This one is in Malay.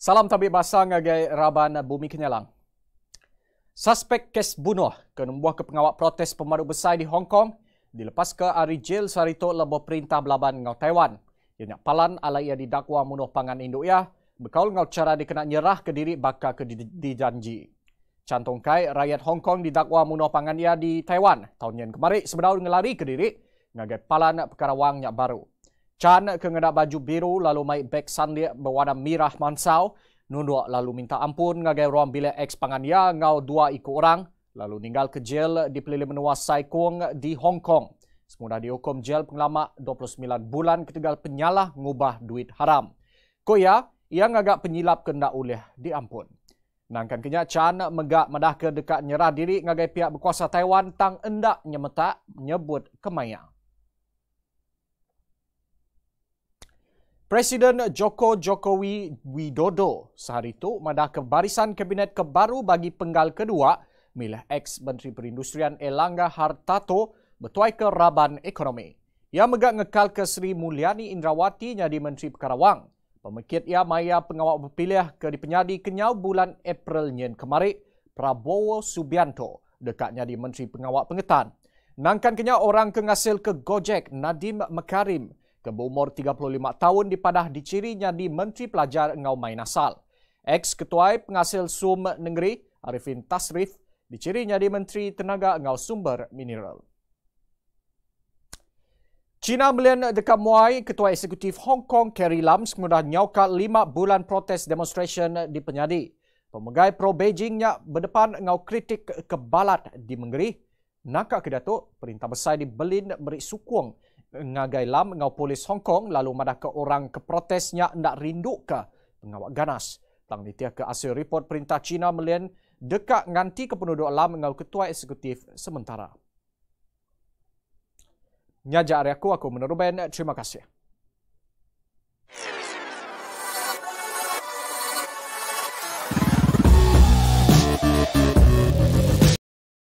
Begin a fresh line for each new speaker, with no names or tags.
Salam tabi basang agai Raban Bumi Kenyalang. Suspek kes bunuh ke nombor ke pengawal protes pemaruk besar di Hong Kong dilepas ke hari jail sarito lebo perintah belaban ngau Taiwan. Yang palan ala ia didakwa munuh pangan induk ya, bekaul ngau cara dikena nyerah ke diri bakal ke dijanji. Cantong kai rakyat Hong Kong didakwa munuh pangan ia di Taiwan tahun yang kemarin sebenarnya ngelari ke diri ngagai palan perkara wang yang baru. Chan kengedak baju biru lalu mai beg sandi berwarna mirah mansau. Nunua lalu minta ampun ngagai ruang bilik ex pangannya ngau dua ikut orang. Lalu ninggal ke jail di pelilih menua Sai Kung di Hong Kong. Semula dihukum jail penglama 29 bulan ketegal penyalah ngubah duit haram. Koya yang agak penyilap kena oleh diampun. Nangkan kenyak Chan megak medah ke dekat nyerah diri ngagai pihak berkuasa Taiwan tang endak nyemetak nyebut kemayang. Presiden Joko Jokowi Widodo sehari itu madah ke barisan kabinet kebaru bagi penggal kedua milih ex-Menteri Perindustrian Elangga Hartato bertuai ke Raban Ekonomi. Ia megak ngekal ke Sri Mulyani Indrawati jadi Menteri Pekarawang. Pemikir ia maya pengawal berpilih ke dipenyadi kenyau bulan April nyen kemarin Prabowo Subianto dekatnya di Menteri Pengawal Pengetan. Nangkan kenyau orang kengasil ke Gojek Nadim Mekarim ke berumur 35 tahun dipadah dicirinya di Menteri Pelajar Ngau Mainasal. Ex-Ketua Penghasil Sum Negeri, Arifin Tasrif, dicirinya di Menteri Tenaga Ngau Sumber Mineral. China melian dekat muai Ketua Eksekutif Hong Kong Carrie Lam semudah nyauka lima bulan protes demonstrasi di penyadi. Pemegai pro Beijingnya berdepan ngau kritik kebalat di menggeri. Nakak kedatuk, perintah besar di Berlin beri sukuang ngagai lam ngau polis Hong Kong lalu madah ke orang ke protesnya ndak rindu ke pengawak ganas. Tang nitia ke asal report perintah China melian dekat nganti ke penduduk lam ngau ketua eksekutif sementara. Nyajar aku, aku menurut Ben. Terima kasih.